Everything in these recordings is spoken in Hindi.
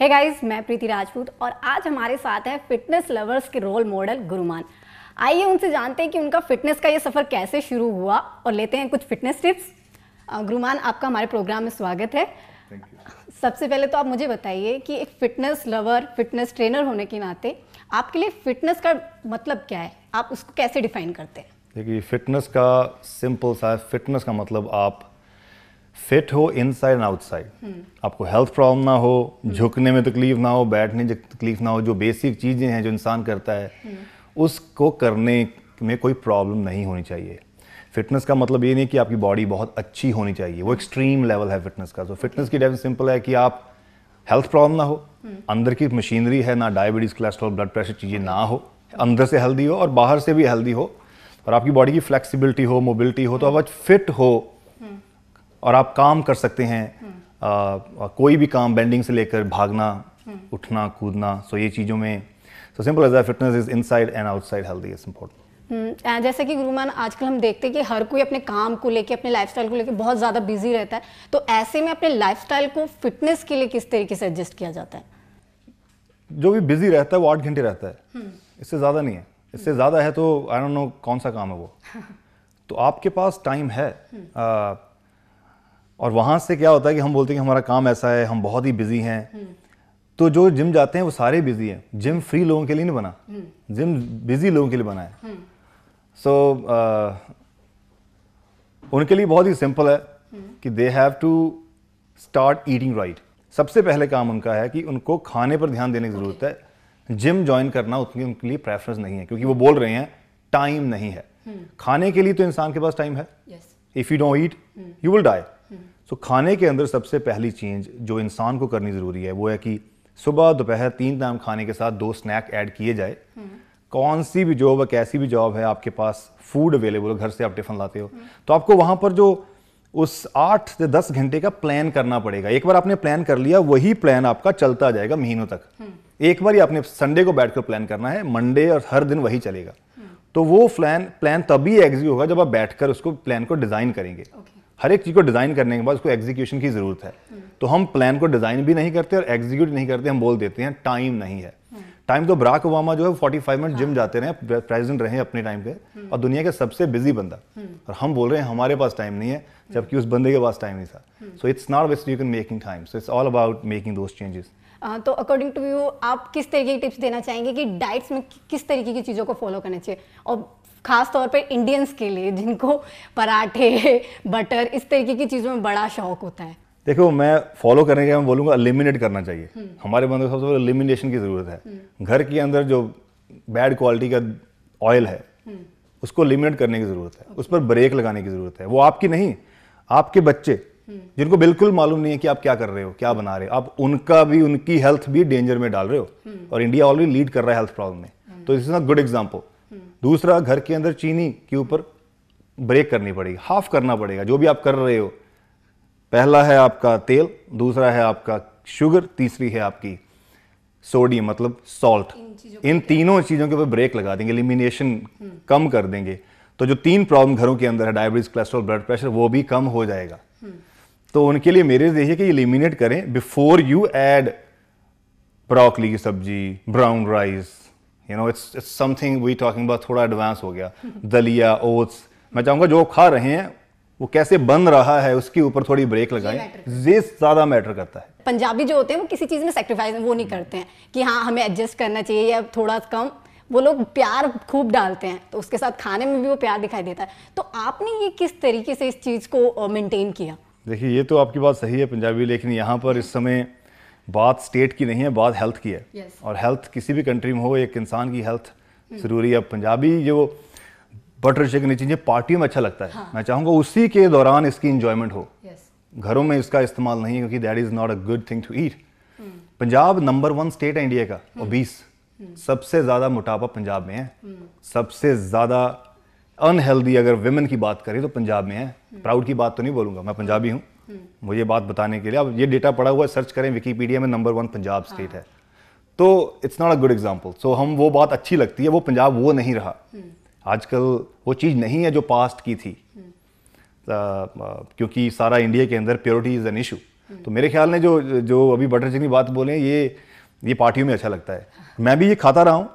हे hey गाइस मैं प्रीति राजपूत और आज हमारे साथ है फिटनेस लवर्स के रोल मॉडल गुरुमान आइए उनसे जानते हैं कि उनका फिटनेस का ये सफ़र कैसे शुरू हुआ और लेते हैं कुछ फिटनेस टिप्स गुरुमान आपका हमारे प्रोग्राम में स्वागत है सबसे पहले तो आप मुझे बताइए कि एक फिटनेस लवर फिटनेस ट्रेनर होने के नाते आपके लिए फिटनेस का मतलब क्या है आप उसको कैसे डिफाइन करते हैं देखिए फिटनेस का सिंपल सा है फिटनेस का मतलब आप फिट हो इनसाइड एंड आउटसाइड आपको हेल्थ प्रॉब्लम ना हो झुकने में तकलीफ ना हो बैठने में तकलीफ ना हो जो बेसिक चीज़ें हैं जो इंसान करता है hmm. उसको करने में कोई प्रॉब्लम नहीं होनी चाहिए फिटनेस का मतलब ये नहीं कि आपकी बॉडी बहुत अच्छी होनी चाहिए वो एक्सट्रीम hmm. लेवल है फिटनेस का तो फिटनेस की डेफिन सिंपल है कि आप हेल्थ प्रॉब्लम ना हो hmm. अंदर की मशीनरी है ना डायबिटीज़ कोलेस्ट्रॉल ब्लड प्रेशर चीज़ें ना हो अंदर से हेल्दी हो और बाहर से भी हेल्दी हो और आपकी बॉडी की फ्लेक्सिबिलिटी हो मोबिलिटी हो तो आप फिट हो और आप काम कर सकते हैं आ, कोई भी काम बेंडिंग से लेकर भागना उठना कूदना सो ये चीज़ों में so simple as fitness is inside and outside healthy is important जैसे कि गुरुमान आजकल हम देखते हैं कि हर कोई अपने काम को लेके अपने लाइफस्टाइल को लेके बहुत ज़्यादा बिजी रहता है तो ऐसे में अपने लाइफस्टाइल को फिटनेस के लिए किस तरीके से एडजस्ट किया जाता है जो भी बिजी रहता है वो आठ घंटे रहता है हम्म। इससे ज़्यादा नहीं है इससे ज़्यादा है तो आई डोंट नो कौन सा काम है वो तो आपके पास टाइम है हम्म। और वहाँ से क्या होता है कि हम बोलते हैं कि हमारा काम ऐसा है हम बहुत ही बिजी हैं तो जो जिम जाते हैं वो सारे बिजी हैं जिम फ्री लोगों के लिए नहीं बना जिम बिजी लोगों के लिए बना है सो so, uh, उनके लिए बहुत ही सिंपल है कि they have to start eating right सबसे पहले काम उनका है कि उनको खाने पर ध्यान देने की ज़रूरत okay. है जिम ज्वाइन करना उतनी उनके लिए प्रेफरेंस नहीं है क्योंकि वो बोल रहे हैं टाइम नहीं है हम्म। खाने के लिए तो इंसान के पास टाइम है if you don't eat you will die so खाने के अंदर सबसे पहली चेंज जो इंसान को करनी ज़रूरी है वो है कि सुबह दोपहर तीन टाइम खाने के साथ दो स्नैक ऐड किए जाए हम्म। कौन सी भी जॉब कैसी भी जॉब है आपके पास फूड अवेलेबल घर से आप टिफिन लाते हो तो आपको वहाँ पर जो उस आठ से दस घंटे का प्लान करना पड़ेगा एक बार आपने प्लान कर लिया वही प्लान आपका चलता जाएगा महीनों तक हम्म। एक बार ही आपने संडे को बैठकर प्लान करना है मंडे और हर दिन वही चलेगा हम्म। तो वो प्लान प्लान तभी एग्जी होगा जब आप बैठकर उसको प्लान को डिजाइन करेंगे okay. हर एक चीज़ को डिज़ाइन करने के बाद उसको एग्जीक्यूशन की ज़रूरत है तो हम प्लान को डिज़ाइन भी नहीं करते और एग्जीक्यूट नहीं करते हम बोल देते हैं टाइम नहीं है टाइम तो ब्राक ओबामा जो है फोर्टी फाइव मिनट जिम जाते रहे प्रेजेंट रहे अपने टाइम पे और दुनिया के सबसे बिजी बंदा और हम बोल रहे हैं हमारे पास टाइम नहीं है जबकि उस बंदे के पास टाइम नहीं था so it's not waste you can making time so it's all about making those changes तो अकॉर्डिंग टू यू आप किस तरीके की टिप्स देना चाहेंगे कि डाइट्स में किस तरीके की चीज़ों को फॉलो करना चाहिए और खास तौर पे इंडियंस के लिए जिनको पराठे बटर इस तरीके की चीज़ों में बड़ा शौक होता है देखो मैं फॉलो करने के मैं बोलूँगा एलिमिनेट करना चाहिए हम्म। हमारे बंदे सबसे पहले एलिमिनेशन की ज़रूरत है हम्म। घर के अंदर जो बैड क्वालिटी का ऑयल है हम्म। उसको लिमिट करने की ज़रूरत है उस पर ब्रेक लगाने की ज़रूरत है वो आपकी नहीं आपके बच्चे जिनको बिल्कुल मालूम नहीं है कि आप क्या कर रहे हो क्या बना रहे हो आप उनका भी उनकी हेल्थ भी डेंजर में डाल रहे हो और इंडिया ऑलरेडी लीड कर रहा है हेल्थ प्रॉब्लम में तो this is not good example दूसरा घर के अंदर चीनी के ऊपर ब्रेक करनी पड़ेगी हाफ करना पड़ेगा जो भी आप कर रहे हो पहला है आपका तेल दूसरा है आपका शुगर तीसरी है आपकी सोडियम मतलब सॉल्ट इन, इन तीनों चीज़ों के ऊपर ब्रेक लगा देंगे एलिमिनेशन कम कर देंगे तो जो तीन प्रॉब्लम घरों के अंदर है डायबिटीज कोलेस्ट्रॉल ब्लड प्रेशर वो भी कम हो जाएगा तो उनके लिए मेरे देखिए कि इलिमिनेट करें बिफोर यू एड ब्रोकली की सब्जी brown rice you know it's it's something we talking about थोड़ा एडवांस हो गया दलिया ओट्स मैं चाहूँगा जो खा रहे हैं वो कैसे बन रहा है उसके ऊपर थोड़ी ब्रेक लगाएं ये ज़्यादा मैटर करता है पंजाबी जो होते हैं वो किसी चीज़ में सेक्रीफाइस वो नहीं करते हैं कि हाँ हमें एडजस्ट करना चाहिए या थोड़ा कम वो लोग प्यार खूब डालते हैं तो उसके साथ खाने में भी वो प्यार दिखाई देता है तो आपने ये किस तरीके से इस चीज़ को मेंटेन किया देखिए ये तो आपकी बात सही है पंजाबी लेकिन यहाँ पर इस समय बात स्टेट की नहीं है बात हेल्थ की है yes. और हेल्थ किसी भी कंट्री में हो एक इंसान की हेल्थ ज़रूरी है पंजाबी जो बटर चिकन चीज़ें पार्टियों में अच्छा लगता है हाँ. मैं चाहूँगा उसी के दौरान इसकी इंजॉयमेंट हो yes. घरों में इसका इस्तेमाल नहीं क्योंकि that is not a good thing to eat Punjab number one state है इंडिया का और hmm. बीस hmm. सबसे ज़्यादा मोटापा पंजाब में है hmm. सबसे ज़्यादा अनहेल्दी अगर वेमेन की बात करें तो पंजाब में है प्राउड की बात तो नहीं बोलूँगा मैं पंजाबी हूँ हम्म। मुझे बात बताने के लिए अब ये डेटा पड़ा हुआ है सर्च करें विकीपीडिया में नंबर वन पंजाब स्टेट है तो it's not a good example so हम वो बात अच्छी लगती है वो पंजाब वो नहीं रहा हम्म। आजकल वो चीज़ नहीं है जो पास्ट की थी हम्म। क्योंकि सारा इंडिया के अंदर प्योरिटी इज़ एन इशू तो मेरे ख्याल में जो जो अभी बटर चिकनी बात बोले ये ये पार्टियों में अच्छा लगता है मैं भी ये खाता रहा हूँ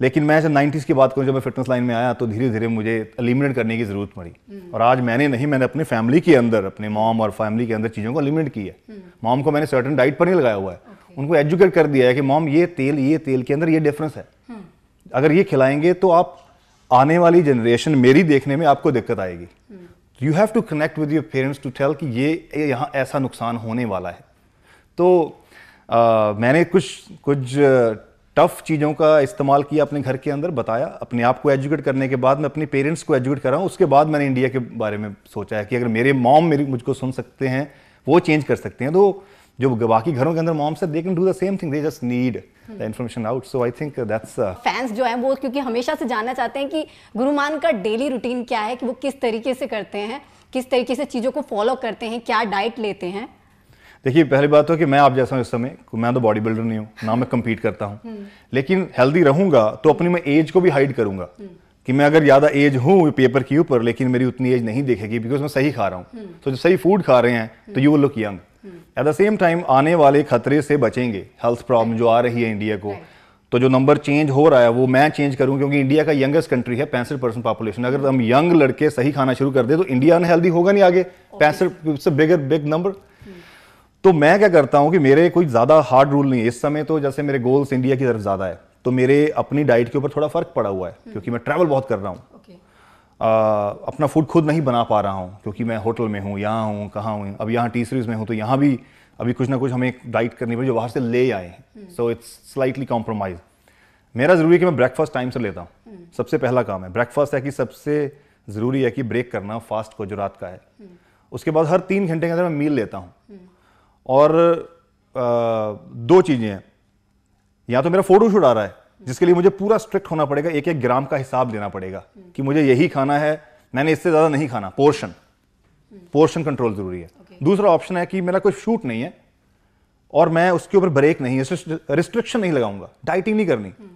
लेकिन मैं जब नाइन्टीज़ की बात करूँ जब मैं फिटनेस लाइन में आया तो धीरे धीरे मुझे एलिमिनेट करने की ज़रूरत पड़ी हम्म। और आज मैंने नहीं मैंने अपनी फैमिली के अंदर अपने मॉम और फैमिली के अंदर चीज़ों को एलिमिनेट किया है मॉम हम्म। को मैंने सर्टन डाइट पर नहीं लगाया हुआ है उनको एजुकेट कर दिया है कि मॉम ये तेल ये तेल के अंदर ये डिफरेंस है हम्म। अगर ये खिलाएंगे तो आप आने वाली जनरेशन मेरी देखने में आपको दिक्कत आएगी you have to connect with your parents to tell कि ये यहाँ ऐसा नुकसान होने वाला है तो आ, मैंने कुछ कुछ टफ चीज़ों का इस्तेमाल किया अपने घर के अंदर बताया अपने आप को एजुकेट करने के बाद मैं अपने पेरेंट्स को एजुकेट करा उसके बाद मैंने इंडिया के बारे में सोचा है कि अगर मेरे मॉम मेरी मुझको सुन सकते हैं वो चेंज कर सकते हैं तो जो बाकी घरों के अंदर मॉम से they can do the same thing they just need the information out so I think that's fans जो हैं वो क्योंकि हमेशा से जानना चाहते हैं कि गुरुमान का डेली रूटीन क्या है कि वो किस तरीके से करते हैं किस तरीके से चीज़ों को फॉलो करते हैं क्या डाइट लेते हैं देखिए पहली बात तो कि मैं आप जैसा हूँ इस समय मैं तो बॉडी बिल्डर नहीं हूँ ना मैं कम्पीट करता हूँ हम्म। लेकिन हेल्दी रहूंगा तो अपनी मैं एज को भी हाइड करूंगा हम्म। कि मैं अगर ज़्यादा एज हूँ पेपर के ऊपर लेकिन मेरी उतनी एज नहीं देखेगी बिकॉज मैं सही खा रहा हूँ हम्म। तो जो सही फूड खा रहे हैं तो you look young at the same time आने वाले खतरे से बचेंगे हेल्थ प्रॉब्लम जो आ रही है इंडिया को तो जो नंबर चेंज हो रहा है वो मैं चेंज करूँ क्योंकि इंडिया का यंगेस्ट कंट्री है पैंसठ परसेंट पॉपुलेशन अगर हम यंग लड़के सही खाना शुरू कर दे तो इंडिया अनहेल्दी होगा नहीं आगे पैंसठ बिगर बिग नंबर तो मैं क्या करता हूँ कि मेरे कोई ज़्यादा हार्ड रूल नहीं है इस समय तो जैसे मेरे गोल्स इंडिया की तरफ ज़्यादा है तो मेरे अपनी डाइट के ऊपर थोड़ा फ़र्क पड़ा हुआ है हम्म। क्योंकि मैं ट्रैवल बहुत कर रहा हूँ अपना फूड खुद नहीं बना पा रहा हूँ क्योंकि मैं होटल में हूँ यहाँ हूँ कहाँ हूँ अब यहाँ टी सीरीज़ में हूँ तो यहाँ भी अभी कुछ ना कुछ हमें डाइट करनी पड़ी जो बाहर से ले आए सो इट्स स्लाइटली कॉम्प्रोमाइज मेरा ज़रूरी है कि मैं ब्रेकफास्ट टाइम से लेता हूँ हम्म। सबसे पहला काम है ब्रेकफास्ट है कि सबसे ज़रूरी है कि ब्रेक करना फास्ट को जो रात का है हम्म। उसके बाद हर तीन घंटे के अंदर मैं मील लेता हूँ और आ, दो चीज़ें हैं या तो मेरा फोटोशूट आ रहा है जिसके लिए मुझे पूरा स्ट्रिक्ट होना पड़ेगा एक एक ग्राम का हिसाब देना पड़ेगा कि मुझे यही खाना है मैंने इससे ज़्यादा नहीं खाना पोर्शन हम्म। पोर्शन कंट्रोल ज़रूरी है okay. दूसरा ऑप्शन है कि मेरा कोई शूट नहीं है और मैं उसके ऊपर ब्रेक नहीं है रिस्ट्रिक्शन नहीं लगाऊंगा डाइटिंग नहीं करनी हम्म।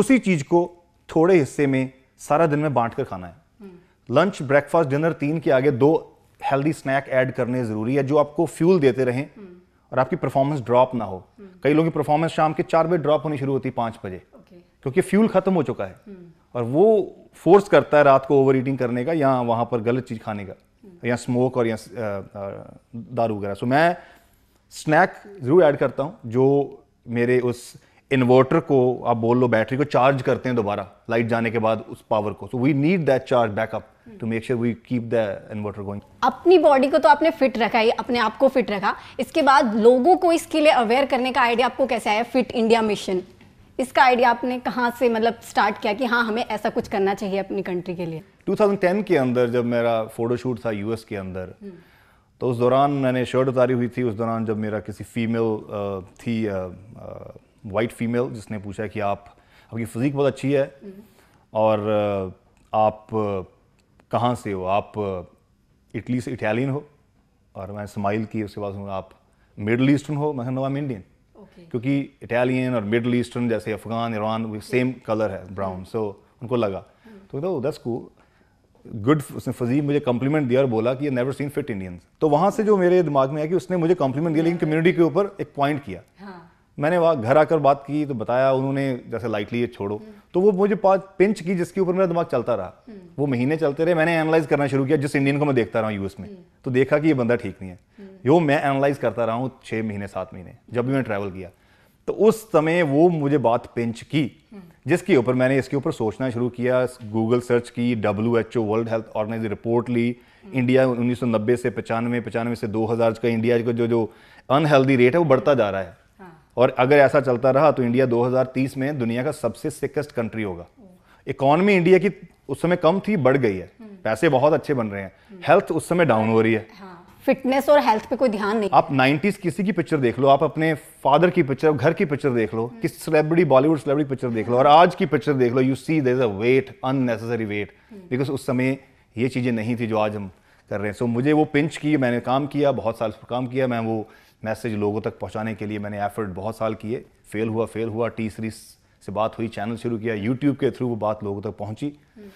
उसी चीज़ को थोड़े हिस्से में सारा दिन में बांट कर खाना है हम्म। लंच ब्रेकफास्ट डिनर तीन के आगे दो हेल्दी स्नैक ऐड करने ज़रूरी है जो आपको फ्यूल देते रहें और आपकी परफॉर्मेंस ड्रॉप ना हो कई लोगों की परफॉर्मेंस शाम के चार बजे ड्रॉप होनी शुरू होती है पाँच बजे क्योंकि फ्यूल ख़त्म हो चुका है hmm. और वो फोर्स करता है रात को ओवर ईटिंग करने का या वहाँ पर गलत चीज़ खाने का hmm. या स्मोक और या दारू वगैरह सो मैं स्नैक ज़रूर ऐड करता हूँ जो मेरे उस इन्वर्टर को आप बोल लो बैटरी को चार्ज करते हैं दोबारा लाइट जाने के बाद उस पावर को so we need that charge backup to make sure we keep the inverter going अपनी बॉडी को तो आपने फिट रखा ही अपने आप को फिट रखा इसके बाद लोगों को इसके लिए अवेयर करने का आइडिया आपको कैसे आया फिट इंडिया मिशन इसका आइडिया आपने कहाँ से मतलब स्टार्ट किया कि हाँ हमें ऐसा कुछ करना चाहिए अपनी कंट्री के लिए 2010 के अंदर जब मेरा फोटोशूट था यूएस के अंदर हम्म। तो उस दौरान मैंने शर्ट उतारी हुई थी उस दौरान जब मेरा किसी फीमेल थी वाइट फीमेल जिसने पूछा कि आप आपकी फिजिक बहुत अच्छी है हम्म। और आप कहाँ से हो आप uh, इटली से इटालियन हो और मैं स्माइल की उसके बाद आप मिडल ईस्टर्न हो मैं नो एम इंडियन क्योंकि इटालियन और मिडल ईस्टर्न जैसे अफगान ईरान सेम कलर है ब्राउन सो hmm. उनको लगा hmm. तो दस को गुड उसने फजीब मुझे कॉम्प्लीमेंट दिया और बोला कि ये नेवर सीन फिट इंडियंस तो वहाँ से जो मेरे दिमाग में आया कि उसने मुझे कॉम्प्लीमेंट दिया लेकिन कम्युनिटी के ऊपर एक पॉइंट किया हाँ. मैंने वहाँ घर आकर बात की तो बताया उन्होंने जैसे लाइटली ये छोड़ो तो वो मुझे पाँच पिंच की जिसके ऊपर मेरा दिमाग चलता रहा वो महीने चलते रहे मैंने एनालाइज करना शुरू किया जिस इंडियन को मैं देखता रहा यूएस में तो देखा कि ये बंदा ठीक नहीं है यो मैं एनालाइज करता रहा हूँ छः महीने सात महीने जब भी मैं ट्रैवल किया तो उस समय वो मुझे बात पिंच की जिसके ऊपर मैंने इसके ऊपर सोचना शुरू किया गूगल सर्च की W H O world health organisation report ली इंडिया 1990 से पचानवे पचानवे से 2000 का इंडिया का जो जो अनहेल्दी रेट है वो बढ़ता जा रहा है और अगर ऐसा चलता रहा तो इंडिया 2030 में दुनिया का सबसे सिकेस्ट कंट्री होगा इकोनॉमी इंडिया की उस समय कम थी बढ़ गई है हम्म। पैसे बहुत अच्छे बन रहे हैं हेल्थ हम्म। उस समय डाउन हो रही है फिटनेस हाँ, और हेल्थ पे कोई ध्यान नहीं आप 90s किसी की पिक्चर देख लो आप अपने फादर की पिक्चर घर की पिक्चर देख लो हम्म। किस सेलेब्रिटी बॉलीवुड सेलेब्रिटी पिक्चर देख लो और आज की पिक्चर देख लो you see there a weight unnecessary weight because उस समय ये चीज़ें नहीं थी जो आज हम कर रहे हैं सो so, मुझे वो पिंच की मैंने काम किया बहुत साल काम किया मैं वो मैसेज लोगों तक पहुंचाने के लिए मैंने एफर्ट बहुत साल किए फेल हुआ फेल हुआ टी सीरीज से बात हुई चैनल शुरू किया यूट्यूब के थ्रू वो बात लोगों तक पहुंची हम्म।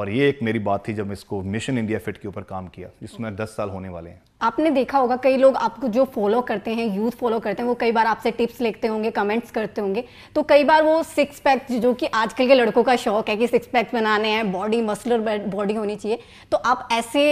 और ये एक मेरी बात थी जब इसको मिशन इंडिया फिट के ऊपर काम किया जिसमें दस साल होने वाले हैं आपने देखा होगा कई लोग आपको जो फॉलो करते हैं यूथ फॉलो करते हैं वो कई बार आपसे टिप्स लेते होंगे कमेंट्स करते होंगे तो कई बार वो सिक्स पैक जो कि आजकल के लड़कों का शौक है कि सिक्स पैक बनाने हैं बॉडी मसलर बॉडी होनी चाहिए तो आप ऐसे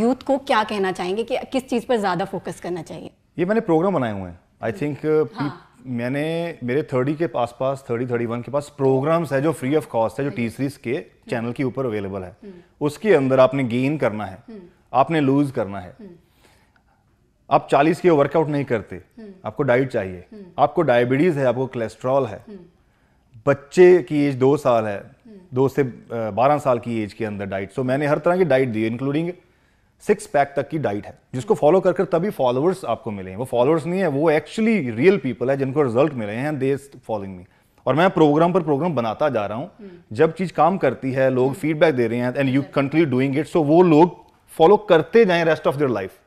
यूथ को क्या कहना चाहेंगे कि किस चीज़ पर ज़्यादा फोकस करना चाहिए ये मैंने प्रोग्राम बनाए हुए हैं आई थिंक uh, हाँ। मैंने मेरे थर्टी के पास पास थर्टी थर्टी वन के पास प्रोग्राम्स है जो फ्री ऑफ कॉस्ट है जो टी सीरीज के चैनल हम्म। के ऊपर अवेलेबल है हम्म। उसके अंदर आपने गेन करना है हम्म। आपने लूज करना है आप 40 के वर्कआउट नहीं करते आपको डाइट चाहिए आपको डायबिटीज़ है आपको कोलेस्ट्रॉल है बच्चे की एज दो साल है दो से बारह साल की एज के अंदर डाइट सो मैंने हर तरह की डाइट दी इंक्लूडिंग सिक्स पैक तक की डाइट है जिसको फॉलो कर कर तभी फॉलोअर्स आपको मिले हैं वो फॉलोअर्स नहीं है वो एक्चुअली रियल पीपल है जिनको रिजल्ट मिले हैं दे फॉलोइंग मी और मैं प्रोग्राम पर प्रोग्राम बनाता जा रहा हूँ हम्म। जब चीज़ काम करती है लोग फीडबैक हम्म। दे रहे हैं and you continue doing it so वो लोग फॉलो करते जाएं रेस्ट ऑफ देयर लाइफ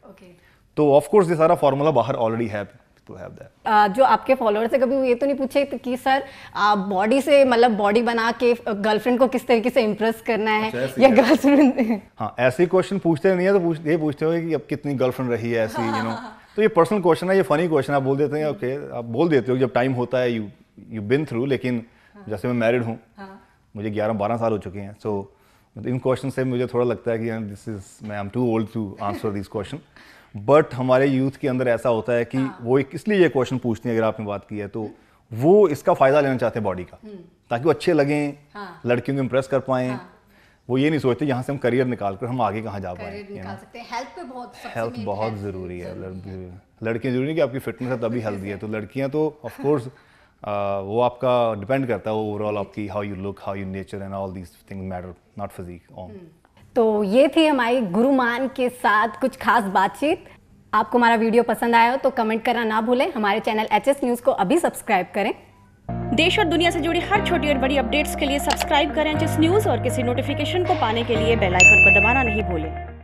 तो ऑफकोर्स ये सारा फॉर्मूला बाहर ऑलरेडी है to have that. Uh, जो आपके फॉलोअर्स है कभी ये तो नहीं पूछे कि सर आप बॉडी से मतलब बॉडी बना के गर्लफ्रेंड uh, को किस तरीके से इम्प्रेस करना है अच्छा, या गर्लफ्रेंड हाँ ऐसे क्वेश्चन पूछते नहीं है तो पूछ, ये पूछते हो कि अब कितनी गर्लफ्रेंड रही है ऐसी यू नो हाँ, हाँ, हाँ। तो ये पर्सनल क्वेश्चन है ये फनी क्वेश्चन आप बोल देते हैं ओके आप बोल देते हो जब टाइम होता है यू यू बिन थ्रू लेकिन जैसे मैं मैरिड हूँ हाँ, मुझे ग्यारह बारह साल हो चुके हैं सो so, तो इन क्वेश्चन से मुझे थोड़ा लगता है कि this is I am too old to answer this question but हमारे यूथ के अंदर ऐसा होता है कि हाँ. वो एक इसलिए ये क्वेश्चन पूछते हैं अगर आपने बात की है तो वो इसका फायदा लेना चाहते हैं बॉडी का हम्म। ताकि वो अच्छे लगें हाँ. लड़कियों को इम्प्रेस कर पाएं हाँ। वो ये नहीं सोचते यहाँ से हम करियर निकाल कर हम आगे कहाँ जा पाए हेल्थ पे बहुत हेल्थ बहुत ज़रूरी है लड़कियाँ जरूरी है कि आपकी फिटनेस है तभी हेल्दी है तो लड़कियाँ तो ऑफकोर्स Uh, वो आपका डिपेंड करता है ओवरऑल आपकी how you look how you nature and all these thing matter not physique on तो ये थी हमारी गुरुमान के साथ कुछ खास बातचीत आपको हमारा वीडियो पसंद आया हो तो कमेंट करना ना भूलें हमारे चैनल एच एस न्यूज़ को अभी सब्सक्राइब करें देश और दुनिया से जुड़ी हर छोटी और बड़ी अपडेट्स के लिए सब्सक्राइब करें एच न्यूज़ और किसी नोटिफिकेशन को पाने के लिए बेल आइकन को दबाना नहीं भूलें